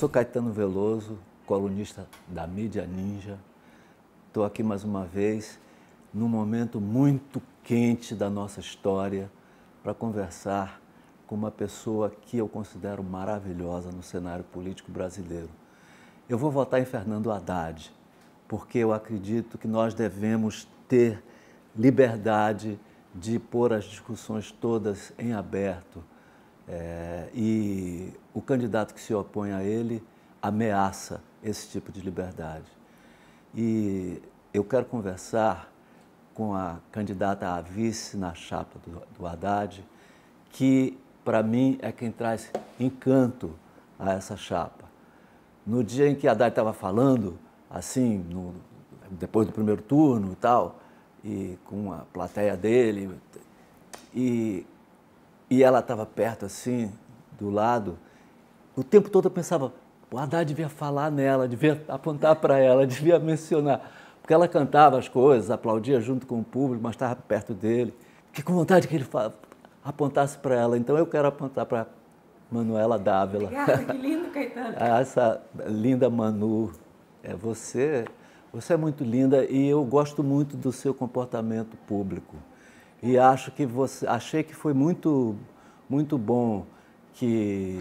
sou Caetano Veloso, colunista da mídia Ninja. Estou aqui mais uma vez num momento muito quente da nossa história para conversar com uma pessoa que eu considero maravilhosa no cenário político brasileiro. Eu vou votar em Fernando Haddad, porque eu acredito que nós devemos ter liberdade de pôr as discussões todas em aberto é, e o candidato que se opõe a ele ameaça esse tipo de liberdade. E eu quero conversar com a candidata a vice na chapa do, do Haddad, que para mim é quem traz encanto a essa chapa. No dia em que Haddad estava falando, assim, no, depois do primeiro turno e tal, e com a plateia dele, e e ela estava perto assim, do lado, o tempo todo eu pensava, o Haddad devia falar nela, devia apontar para ela, devia mencionar. Porque ela cantava as coisas, aplaudia junto com o público, mas estava perto dele. Que com vontade que ele apontasse para ela. Então eu quero apontar para Manuela Dávila. Obrigada, que lindo, Caetano. Ah, essa linda Manu, é você, você é muito linda e eu gosto muito do seu comportamento público. E acho que você, achei que foi muito, muito bom que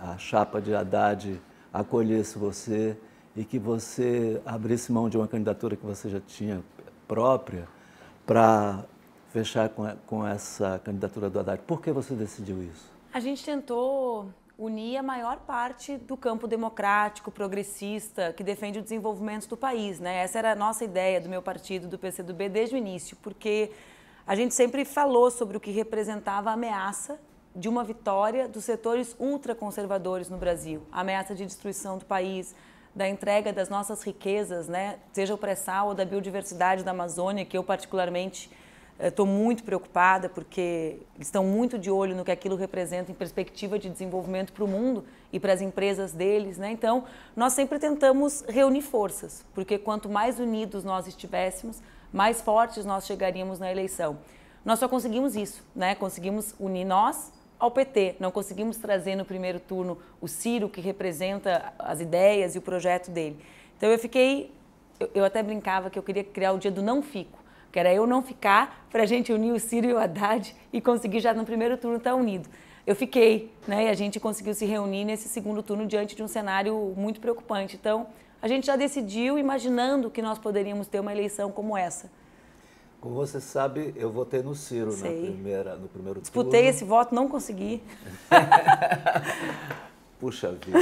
a chapa de Haddad acolhesse você e que você abrisse mão de uma candidatura que você já tinha própria para fechar com, com essa candidatura do Haddad. Por que você decidiu isso? A gente tentou unir a maior parte do campo democrático, progressista, que defende o desenvolvimento do país. Né? Essa era a nossa ideia do meu partido, do PCdoB, desde o início, porque a gente sempre falou sobre o que representava a ameaça de uma vitória dos setores ultraconservadores no Brasil, a ameaça de destruição do país, da entrega das nossas riquezas, né? seja o pré-sal ou da biodiversidade da Amazônia, que eu particularmente estou eh, muito preocupada, porque eles estão muito de olho no que aquilo representa em perspectiva de desenvolvimento para o mundo e para as empresas deles. Né? Então, nós sempre tentamos reunir forças, porque quanto mais unidos nós estivéssemos, mais fortes nós chegaríamos na eleição. Nós só conseguimos isso, né? Conseguimos unir nós ao PT. Não conseguimos trazer no primeiro turno o Ciro, que representa as ideias e o projeto dele. Então eu fiquei, eu, até brincava que eu queria criar o dia do não fico, que era eu não ficar, para a gente unir o Ciro e o Haddad e conseguir já no primeiro turno estar tá unido. Eu fiquei, né? E a gente conseguiu se reunir nesse segundo turno diante de um cenário muito preocupante. Então a gente já decidiu imaginando que nós poderíamos ter uma eleição como essa. Como você sabe, eu votei no Ciro na primeira, no primeiro Disputei turno. esse voto, não consegui. Puxa vida.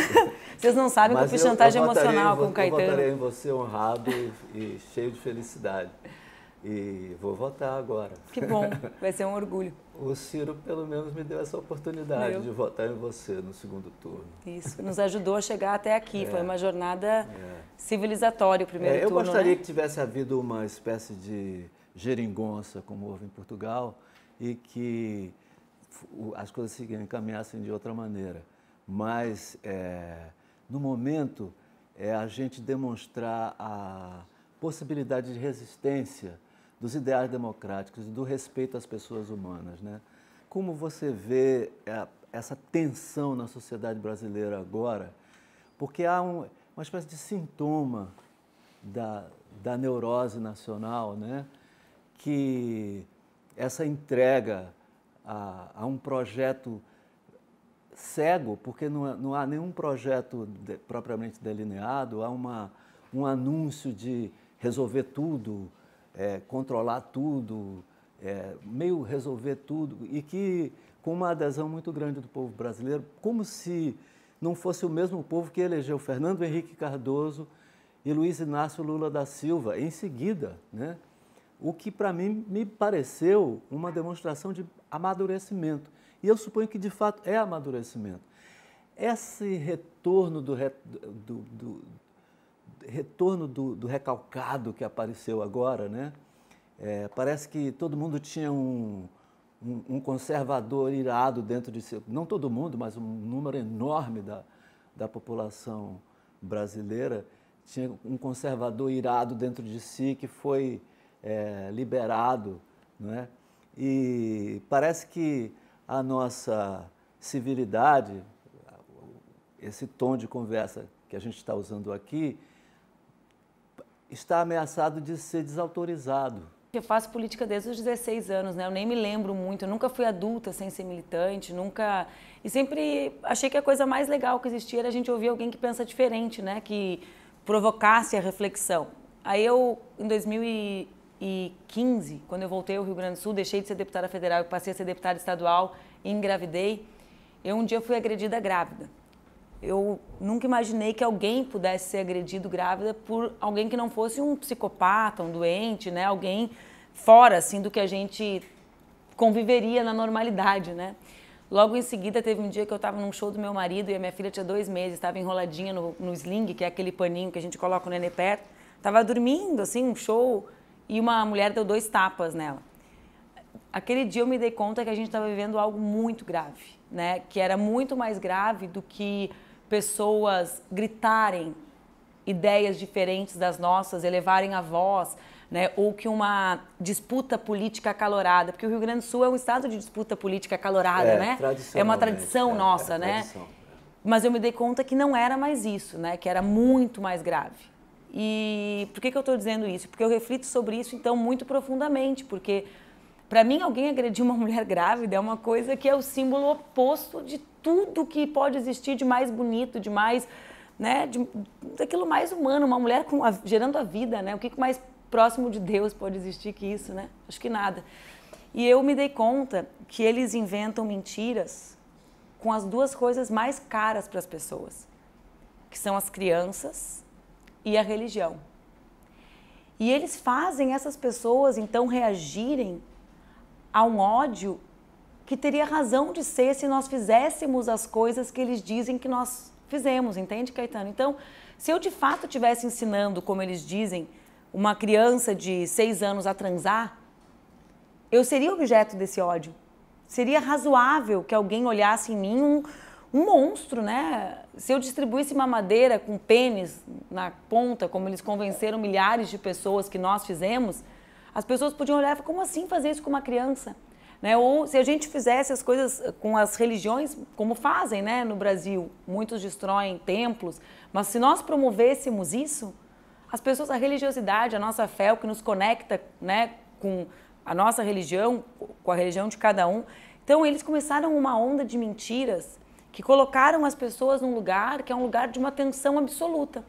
Vocês não sabem como que eu fiz chantagem eu emocional com o Caetano. Eu votarei em você honrado e, e cheio de felicidade e vou votar agora. Que bom, vai ser um orgulho. o Ciro, pelo menos, me deu essa oportunidade Meu. de votar em você no segundo turno. Isso, nos ajudou a chegar até aqui. É. Foi uma jornada é. civilizatória o primeiro é, eu turno. Eu gostaria né? que tivesse havido uma espécie de geringonça, como houve em Portugal, e que as coisas se encaminhassem de outra maneira. Mas, é, no momento, é a gente demonstrar a possibilidade de resistência dos ideais democráticos, do respeito às pessoas humanas. Né? Como você vê é, essa tensão na sociedade brasileira agora? Porque há um, uma espécie de sintoma da, da neurose nacional, né? que essa entrega a, a um projeto cego, porque não, não há nenhum projeto de, propriamente delineado, há uma, um anúncio de resolver tudo, é, controlar tudo, é, meio resolver tudo, e que com uma adesão muito grande do povo brasileiro, como se não fosse o mesmo povo que elegeu Fernando Henrique Cardoso e Luiz Inácio Lula da Silva em seguida, né? O que para mim me pareceu uma demonstração de amadurecimento. E eu suponho que de fato é amadurecimento. Esse retorno do, do, do, retorno do, do recalcado que apareceu agora, né? É, parece que todo mundo tinha um, um, um, conservador irado dentro de si. Não todo mundo, mas um número enorme da, da população brasileira tinha um conservador irado dentro de si que foi é, liberado. Né? E parece que a nossa civilidade, esse tom de conversa que a gente está usando aqui, está ameaçado de ser desautorizado. Eu faço política desde os 16 anos, né? Eu nem me lembro muito, eu nunca fui adulta sem ser militante, nunca. E sempre achei que a coisa mais legal que existia era a gente ouvir alguém que pensa diferente, né? Que provocasse a reflexão. Aí eu, em 2015, quando eu voltei ao Rio Grande do Sul, deixei de ser deputada federal e passei a ser deputada estadual e engravidei. Eu um dia fui agredida grávida eu nunca imaginei que alguém pudesse ser agredido grávida por alguém que não fosse um psicopata, um doente, né? Alguém fora assim do que a gente conviveria na normalidade, né? Logo em seguida teve um dia que eu estava num show do meu marido e a minha filha tinha dois meses, estava enroladinha no, no sling, que é aquele paninho que a gente coloca o nenê perto, estava dormindo assim, um show e uma mulher deu dois tapas nela. Aquele dia eu me dei conta que a gente estava vivendo algo muito grave, né? Que era muito mais grave do que pessoas gritarem ideias diferentes das nossas, elevarem a voz, né? ou que uma disputa política acalorada, porque o Rio Grande do Sul é um estado de disputa política acalorada, é, né? É uma tradição é, nossa, é, né? Tradição. É. Mas eu me dei conta que não era mais isso, né? Que era muito mais grave. E por que, que eu estou dizendo isso? Porque eu reflito sobre isso, então, muito profundamente, porque para mim alguém agredir uma mulher grávida é uma coisa que é o símbolo oposto de tudo que pode existir de mais bonito, de mais, né, de, daquilo mais humano, uma mulher com a, gerando a vida, né? O que, que mais próximo de Deus pode existir que isso, né? Acho que nada. E eu me dei conta que eles inventam mentiras com as duas coisas mais caras para as pessoas, que são as crianças e a religião. E eles fazem essas pessoas então reagirem a um ódio que teria razão de ser se nós fizéssemos as coisas que eles dizem que nós fizemos, entende, Caetano? Então, se eu de fato estivesse ensinando, como eles dizem, uma criança de seis anos a transar, eu seria objeto desse ódio. Seria razoável que alguém olhasse em mim um, um monstro, né? Se eu distribuísse mamadeira com pênis na ponta, como eles convenceram milhares de pessoas que nós fizemos, as pessoas podiam olhar e falar: como assim fazer isso com uma criança? Né? Ou se a gente fizesse as coisas eh, com as religiões, como fazem né? no Brasil, muitos destroem templos, mas se nós promovêssemos isso, as pessoas, a religiosidade, a nossa fé, o que nos conecta né? com a nossa religião, com a religião de cada um. Então, eles começaram uma onda de mentiras que colocaram as pessoas num lugar que é um lugar de uma tensão absoluta.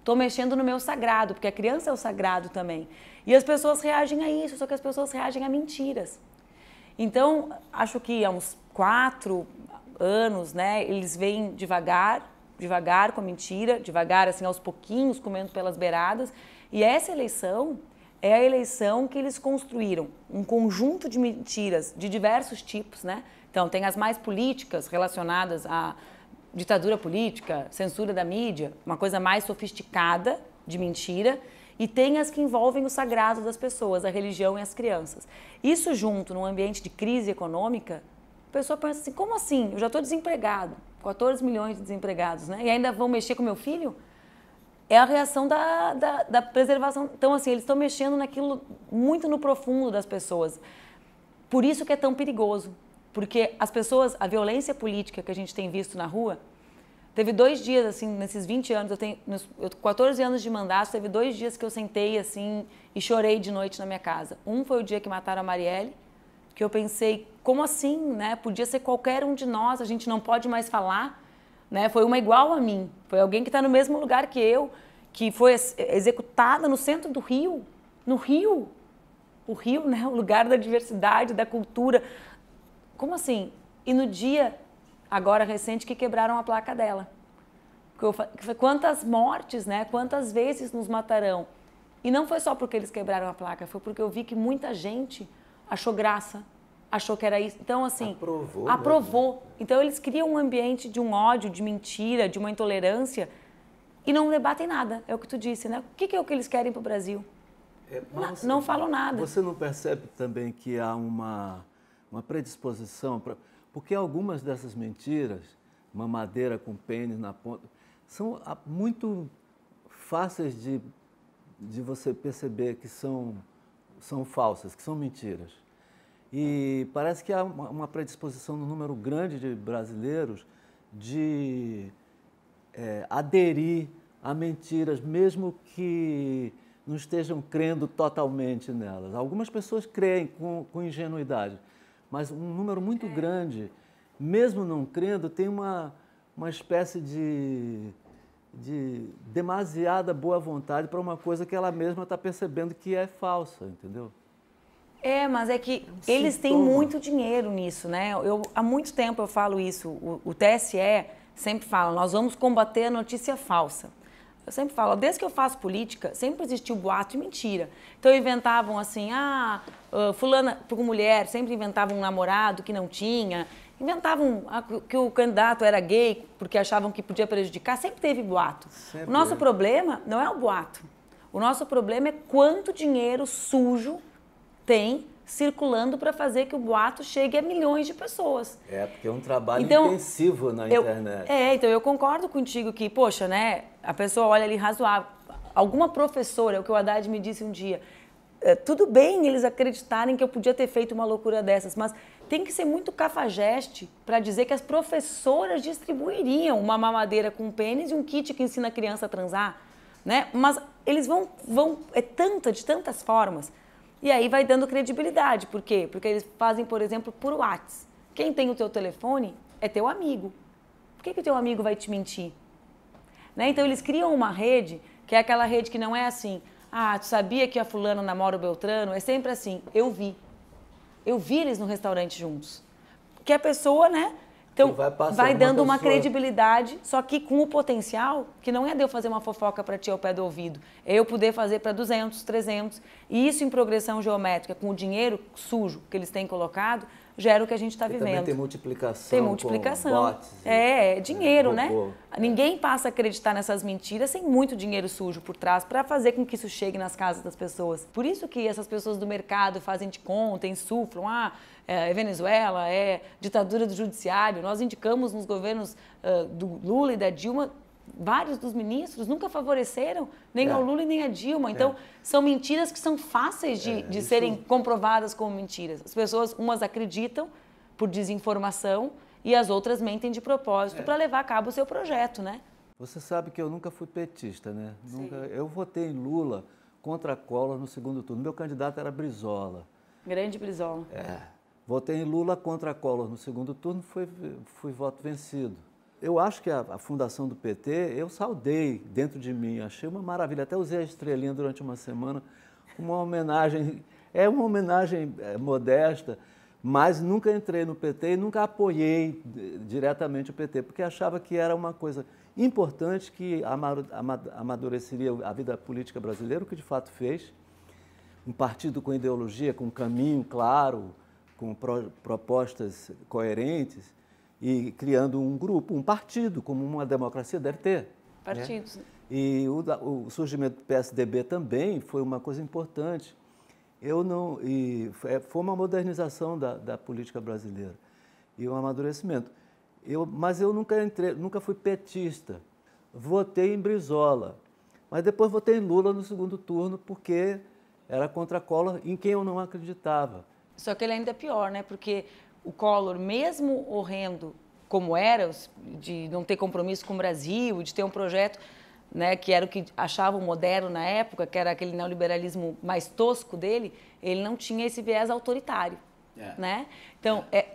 Estou mexendo no meu sagrado, porque a criança é o sagrado também. E as pessoas reagem a isso, só que as pessoas reagem a mentiras. Então, acho que há uns quatro anos, né, eles vêm devagar, devagar com a mentira, devagar, assim, aos pouquinhos, comendo pelas beiradas. E essa eleição é a eleição que eles construíram um conjunto de mentiras de diversos tipos, né? Então, tem as mais políticas relacionadas à ditadura política, censura da mídia, uma coisa mais sofisticada de mentira e tem as que envolvem o sagrado das pessoas, a religião e as crianças. Isso junto num ambiente de crise econômica, a pessoa pensa assim: como assim? Eu já estou desempregado, 14 milhões de desempregados, né? E ainda vão mexer com meu filho? É a reação da, da, da preservação. Então, assim, eles estão mexendo naquilo muito no profundo das pessoas. Por isso que é tão perigoso, porque as pessoas, a violência política que a gente tem visto na rua, Teve dois dias, assim, nesses 20 anos, eu tenho meus, 14 anos de mandato, teve dois dias que eu sentei, assim, e chorei de noite na minha casa. Um foi o dia que mataram a Marielle, que eu pensei, como assim, né? Podia ser qualquer um de nós, a gente não pode mais falar, né? Foi uma igual a mim, foi alguém que está no mesmo lugar que eu, que foi executada no centro do Rio, no Rio. O Rio, né? O lugar da diversidade, da cultura. Como assim? E no dia agora recente, que quebraram a placa dela. Quantas mortes, né? Quantas vezes nos matarão? E não foi só porque eles quebraram a placa, foi porque eu vi que muita gente achou graça, achou que era isso. Então, assim. Aprovou. Né? Aprovou. Então, eles criam um ambiente de um ódio, de mentira, de uma intolerância e não debatem nada. É o que tu disse, né? O que, é o que eles querem para o Brasil? É, não, não falam nada. Você não percebe também que há uma, uma predisposição para. Porque algumas dessas mentiras, mamadeira com pênis na ponta, são ah, muito fáceis de, de você perceber que são, são falsas, que são mentiras. E parece que há uma predisposição no número grande de brasileiros de é, aderir a mentiras, mesmo que não estejam crendo totalmente nelas. Algumas pessoas creem com, com ingenuidade, mas um número muito é. grande, mesmo não crendo, tem uma, uma espécie de, de demasiada boa vontade para uma coisa que ela mesma está percebendo que é falsa, entendeu? É, mas é que um eles sintoma. têm muito dinheiro nisso, né? Eu, há muito tempo eu falo isso. O, o TSE sempre fala: nós vamos combater a notícia falsa. Eu sempre falo, desde que eu faço política, sempre existiu boato e mentira. Então inventavam assim, ah, fulana, por mulher, sempre inventavam um namorado que não tinha, inventavam que o candidato era gay porque achavam que podia prejudicar, sempre teve boato. Sempre. O nosso né? problema não é o boato. O nosso problema é quanto dinheiro sujo tem circulando para fazer que o boato chegue a milhões de pessoas. É, porque é um trabalho então, intensivo na eu, internet. É, então eu concordo contigo que, poxa, né, a pessoa olha ali razoável. Alguma professora, o que o Haddad me disse um dia, é, tudo bem eles acreditarem que eu podia ter feito uma loucura dessas, mas tem que ser muito cafajeste para dizer que as professoras distribuiriam uma mamadeira com pênis e um kit que ensina a criança a transar, né? Mas eles vão, vão é tanta de tantas formas e aí vai dando credibilidade. Por quê? Porque eles fazem, por exemplo, por WhatsApp. Quem tem o teu telefone é teu amigo. Por que o teu amigo vai te mentir? Né? Então eles criam uma rede que é aquela rede que não é assim. Ah, tu sabia que a fulana namora o Beltrano? É sempre assim. Eu vi. Eu vi eles no restaurante juntos. Que a pessoa, né, então, vai, vai, dando uma, uma credibilidade, só que com o potencial, que não é de eu fazer uma fofoca para ti ao pé do ouvido, é eu poder fazer para 200, 300, e isso em progressão geométrica, com o dinheiro sujo que eles têm colocado, gera o que a gente está vivendo. Também tem multiplicação. Tem multiplicação. Bots, é, é, né, dinheiro, né? É. Ninguém passa a acreditar nessas mentiras sem muito dinheiro sujo por trás para fazer com que isso chegue nas casas das pessoas. Por isso que essas pessoas do mercado fazem de conta, insuflam, ah, é, é Venezuela, é ditadura do judiciário. Nós indicamos nos governos uh, do Lula e da Dilma vários dos ministros nunca favoreceram nem é. ao Lula nem a Dilma. É. Então, é. são mentiras que são fáceis de, é, de isso... serem comprovadas como mentiras. As pessoas, umas acreditam por desinformação e as outras mentem de propósito é. para levar a cabo o seu projeto, né? Você sabe que eu nunca fui petista, né? Nunca... Eu votei em Lula contra a Collor no segundo turno. Meu candidato era Brizola. Grande Brizola. É. Votei em Lula contra Collor no segundo turno, fui, fui voto vencido. Eu acho que a, a, fundação do PT, eu saudei dentro de mim, achei uma maravilha. Até usei a estrelinha durante uma semana, uma homenagem, é uma homenagem é, modesta, mas nunca entrei no PT e nunca apoiei eh, diretamente o PT, porque achava que era uma coisa importante que amadureceria a vida política brasileira, o que de fato fez. Um partido com ideologia, com um caminho claro, com pro, propostas coerentes e criando um grupo, um partido, como uma democracia deve ter. Né? Partidos. Né? E o, o, surgimento do PSDB também foi uma coisa importante. Eu não, e é, foi uma modernização da, da política brasileira e um amadurecimento. Eu, mas eu nunca entrei, nunca fui petista. Votei em Brizola, mas depois votei em Lula no segundo turno porque era contra a cola em quem eu não acreditava. Só que ele ainda é pior, né? Porque o Collor, mesmo horrendo como era, de não ter compromisso com o Brasil, de ter um projeto né, que era o que achavam moderno na época, que era aquele neoliberalismo mais tosco dele, ele não tinha esse viés autoritário. É. Né? Então, é.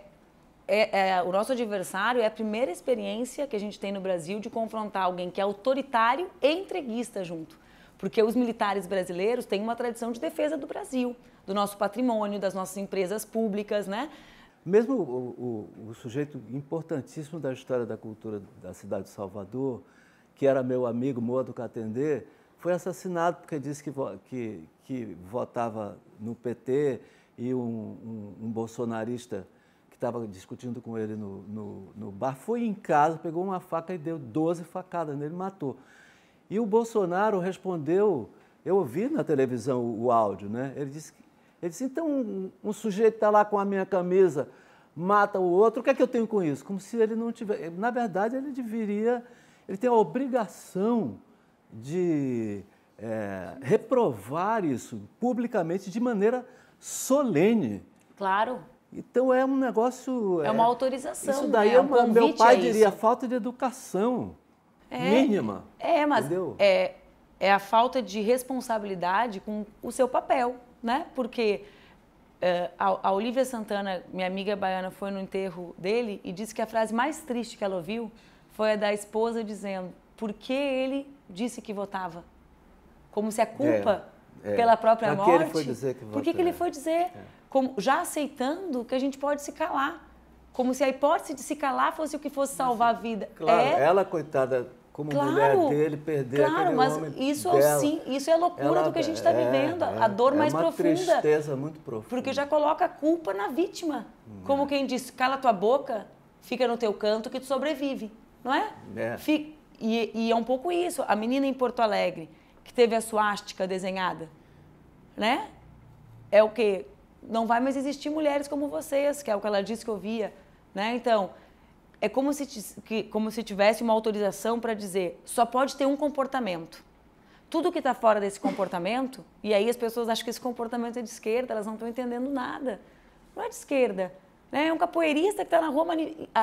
É, é. é o nosso adversário é a primeira experiência que a gente tem no Brasil de confrontar alguém que é autoritário e entreguista junto. Porque os militares brasileiros têm uma tradição de defesa do Brasil, do nosso patrimônio, das nossas empresas públicas, né? Mesmo o, o, o sujeito importantíssimo da história da cultura da cidade de Salvador, que era meu amigo Moa do Catendê, foi assassinado porque disse que, que, que votava no PT e um, um, um bolsonarista que estava discutindo com ele no, no, no, bar foi em casa, pegou uma faca e deu 12 facadas nele, matou. E o Bolsonaro respondeu, eu ouvi na televisão o, o áudio, né? Ele disse, ele disse então um, um sujeito está lá com a minha camisa, mata o outro, o que é que eu tenho com isso? Como se ele não tivesse... Na verdade, ele deveria... Ele tem a obrigação de é, reprovar isso publicamente de maneira solene. Claro. Então é um negócio. É, é uma autorização. Isso daí um né? é, é um meu pai diria falta de educação é, mínima. É, mas entendeu? é é a falta de responsabilidade com o seu papel, né? Porque uh, a, a Olivia Santana, minha amiga baiana, foi no enterro dele e disse que a frase mais triste que ela ouviu foi a da esposa dizendo: "Por que ele disse que votava?" Como se a culpa é, é. pela própria Porque morte. Ele foi dizer que Por que, ele foi dizer? É. Como, já aceitando que a gente pode se calar. Como se a hipótese de se calar fosse o que fosse salvar a vida. Claro, é. ela, coitada, como claro, mulher dele, perder claro, mas isso, é dela. Sim, isso é a loucura Ela, do que a gente está é, vivendo, é, a dor é mais profunda. É uma tristeza muito profunda. Porque já coloca a culpa na vítima. Hum. Como quem diz, cala tua boca, fica no teu canto que tu sobrevive, não é? é. Fica, e, e, é um pouco isso. A menina em Porto Alegre, que teve a suástica desenhada, né? É o que Não vai mais existir mulheres como vocês, que é o que ela disse que eu via, né? Então, é como se, que, como se tivesse uma autorização para dizer só pode ter um comportamento. Tudo que está fora desse comportamento, e aí as pessoas acham que esse comportamento é de esquerda, elas não estão entendendo nada. Não é de esquerda. Né? É um capoeirista que está na rua,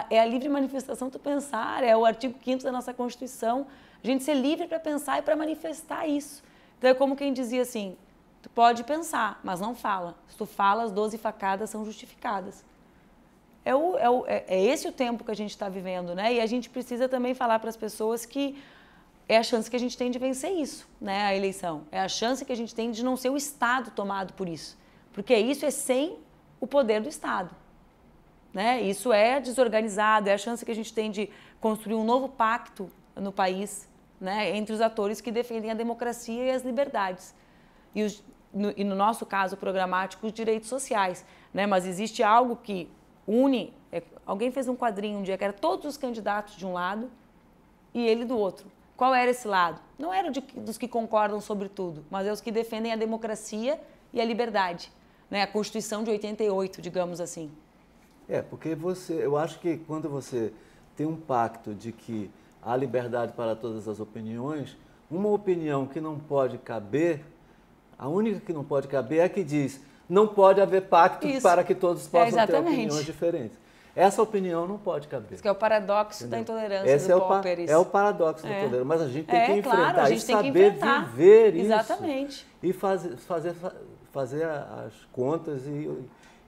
é a livre manifestação do pensar, é o artigo 5 da nossa Constituição. A gente ser livre para pensar e para manifestar isso. Então é como quem dizia assim: tu pode pensar, mas não fala. Se tu fala, as 12 facadas são justificadas. É, o, é, o, é, é esse o tempo que a gente está vivendo, né? E a gente precisa também falar para as pessoas que é a chance que a gente tem de vencer isso, né? A eleição. É a chance que a gente tem de não ser o Estado tomado por isso. Porque isso é sem o poder do Estado. Né? Isso é desorganizado, é a chance que a gente tem de construir um novo pacto no país, né? entre os atores que defendem a democracia e as liberdades. E, os, no, e no, nosso caso programático, os direitos sociais. Né? Mas existe algo que une. É, alguém fez um quadrinho um dia que era todos os candidatos de um lado e ele do outro. Qual era esse lado? Não era de, dos que concordam sobre tudo, mas é os que defendem a democracia e a liberdade, né? A Constituição de 88, digamos assim. É, porque você, eu acho que quando você tem um pacto de que há liberdade para todas as opiniões, uma opinião que não pode caber, a única que não pode caber é a que diz não pode haver pacto Isso. para que todos é, possam é, ter opiniões diferentes. Essa opinião não pode caber. Isso que é o paradoxo Entendeu? da intolerância Esse do é o Popper. É o paradoxo é. da intolerância, mas a gente tem é, que enfrentar claro, e saber viver isso. Exatamente. E fazer fazer, fazer as contas e,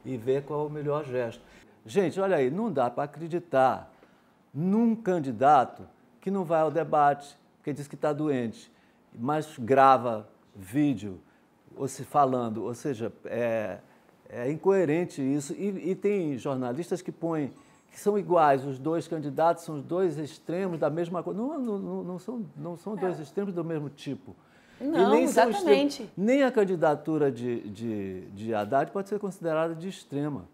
e ver qual é o melhor gesto. Gente, olha aí, não dá para acreditar num candidato que não vai ao debate, porque diz que está doente, mas grava vídeo, ou se falando, ou seja, é, é incoerente isso. E, e, tem jornalistas que põem que são iguais, os dois candidatos são os dois extremos da mesma coisa. Não, não, não são, não são dois é. extremos do mesmo tipo. Não, nem exatamente. Extremos, nem a candidatura de, de, de Haddad pode ser considerada de extrema.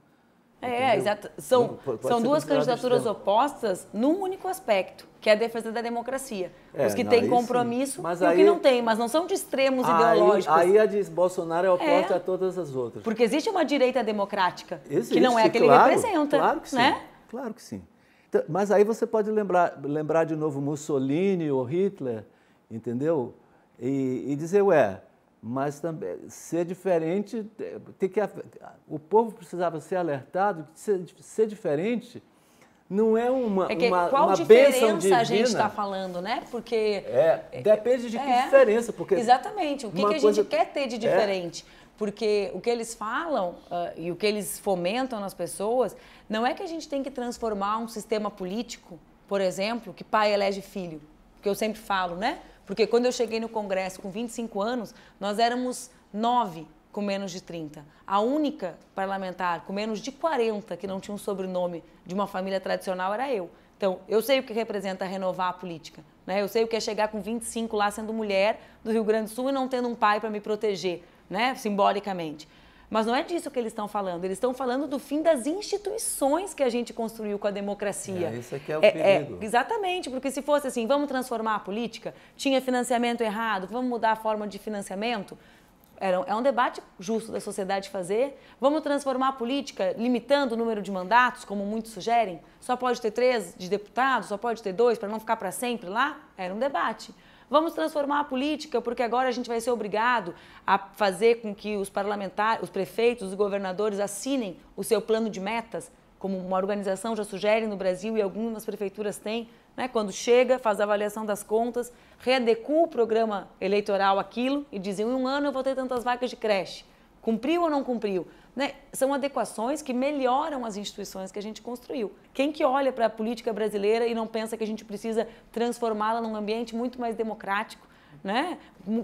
É, entendeu? exato. São, são duas candidaturas opostas num único aspecto, que é a defesa da democracia. É, os que têm compromisso e aí, o que não têm, mas não são de extremos aí, ideológicos. Aí a de Bolsonaro é oposta é, a todas as outras. Porque existe uma direita democrática, existe, que não é a que claro, ele representa. Claro que sim. Né? Claro que sim. Então, mas aí você pode lembrar, lembrar de novo Mussolini ou Hitler, entendeu? E, e dizer, ué, mas também ser diferente, ter que, o povo precisava ser alertado que ser, ser diferente não é uma é que, uma, qual uma diferença divina. a gente está falando, né? Porque é, depende de que é, é. diferença, porque exatamente o que, que a gente coisa, quer ter de é. diferente. É. Porque o que eles falam uh, e o que eles fomentam nas pessoas não é que a gente tem que transformar um sistema político, por exemplo, que pai elege filho, que eu sempre falo, né? Porque quando eu cheguei no Congresso com 25 anos, nós éramos nove com menos de 30. A única parlamentar com menos de 40 que não tinha um sobrenome de uma família tradicional era eu. Então, eu sei o que representa renovar a política. Né? Eu sei o que é chegar com 25 lá sendo mulher do Rio Grande do Sul e não tendo um pai para me proteger, né? simbolicamente. Mas não é disso que eles estão falando. Eles estão falando do fim das instituições que a gente construiu com a democracia. É, isso aqui é o é, é perigo. É, exatamente, porque se fosse assim, vamos transformar a política, tinha financiamento errado, vamos mudar a forma de financiamento. Era, é um debate justo da sociedade fazer. Vamos transformar a política limitando o número de mandatos, como muitos sugerem? Só pode ter três de deputados, só pode ter dois, para não ficar para sempre lá? Era um debate. Vamos transformar a política, porque agora a gente vai ser obrigado a fazer com que os parlamentares, os prefeitos, os governadores assinem o seu plano de metas, como uma organização já sugere no Brasil e algumas prefeituras têm, né? quando chega, faz a avaliação das contas, readecua o programa eleitoral aquilo e diz, em um ano eu vou ter tantas vacas de creche. Cumpriu ou não cumpriu? né, são adequações que melhoram as instituições que a gente construiu. Quem que olha para a política brasileira e não pensa que a gente precisa transformá-la num ambiente muito mais democrático, né,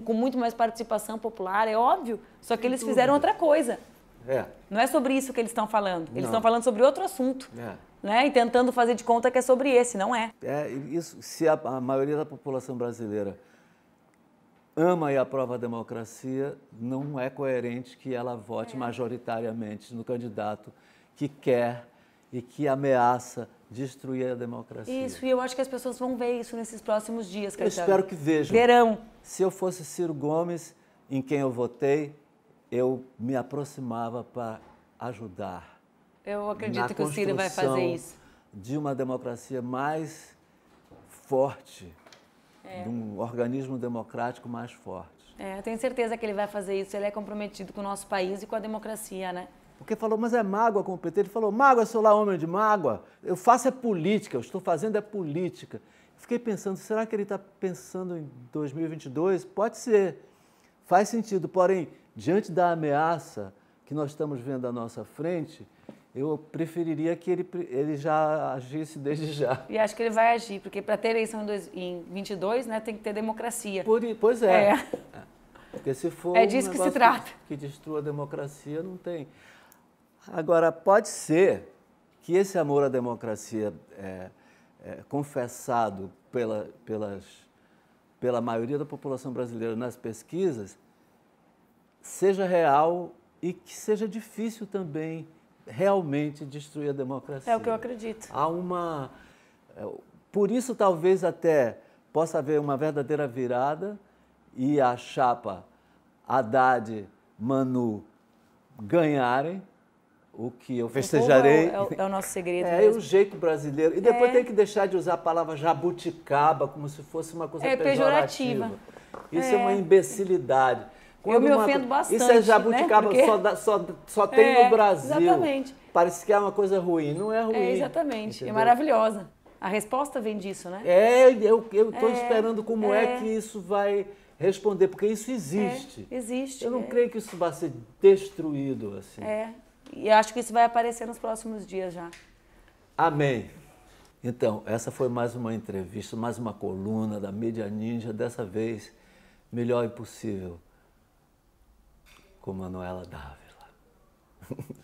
com muito mais participação popular, é óbvio, só que eles fizeram outra coisa. É. Não é sobre isso que eles estão falando, eles estão falando sobre outro assunto. É. Né? E tentando fazer de conta que é sobre esse, não é. É, isso, se a, a maioria da população brasileira ama e aprova a democracia, não é coerente que ela vote é. majoritariamente no candidato que quer e que ameaça destruir a democracia. Isso, e eu acho que as pessoas vão ver isso nesses próximos dias, Caetano. Eu espero que vejam. Verão. Se eu fosse Ciro Gomes, em quem eu votei, eu me aproximava para ajudar. Eu acredito que o Ciro vai fazer isso. De uma democracia mais forte é. de um organismo democrático mais forte. É, eu tenho certeza que ele vai fazer isso, ele é comprometido com o nosso país e com a democracia, né? Porque falou, mas é mágoa com o PT. Ele falou, mágoa, sou lá homem de mágoa. Eu faço é política, eu estou fazendo é política. Fiquei pensando, será que ele está pensando em 2022? Pode ser, faz sentido. Porém, diante da ameaça que nós estamos vendo à nossa frente, eu preferiria que ele, ele já agisse desde já. E acho que ele vai agir, porque para ter eleição em, dois, em 22, né, tem que ter democracia. Por, pois é. é. Porque se for é disso um que se trata. Que, que destrua a democracia, não tem. Agora, pode ser que esse amor à democracia é, é, confessado pela, pelas, pela maioria da população brasileira nas pesquisas seja real e que seja difícil também realmente destruir a democracia. É o que eu acredito. Há uma. É, por isso, talvez até possa haver uma verdadeira virada e a chapa Haddad, Manu ganharem, o que eu festejarei. É o, é o, nosso segredo. É, é o jeito brasileiro. E depois é. tem que deixar de usar a palavra jabuticaba como se fosse uma coisa é, pejorativa. pejorativa. Isso é, uma é. imbecilidade. Quando eu me ofendo uma... bastante. Isso é né? jabuticaba, né? Porque... só, da, só, só tem é, no Brasil. Exatamente. Parece que é uma coisa ruim. Não é ruim. É, exatamente. É Entendeu? É maravilhosa. A resposta vem disso, né? É, eu estou é, esperando como é. é. que isso vai responder, porque isso existe. É, existe. Eu não é. creio que isso vai ser destruído assim. É. E acho que isso vai aparecer nos próximos dias já. Amém. Então, essa foi mais uma entrevista, mais uma coluna da Mídia Ninja, dessa vez, melhor impossível com Manuela Dávila.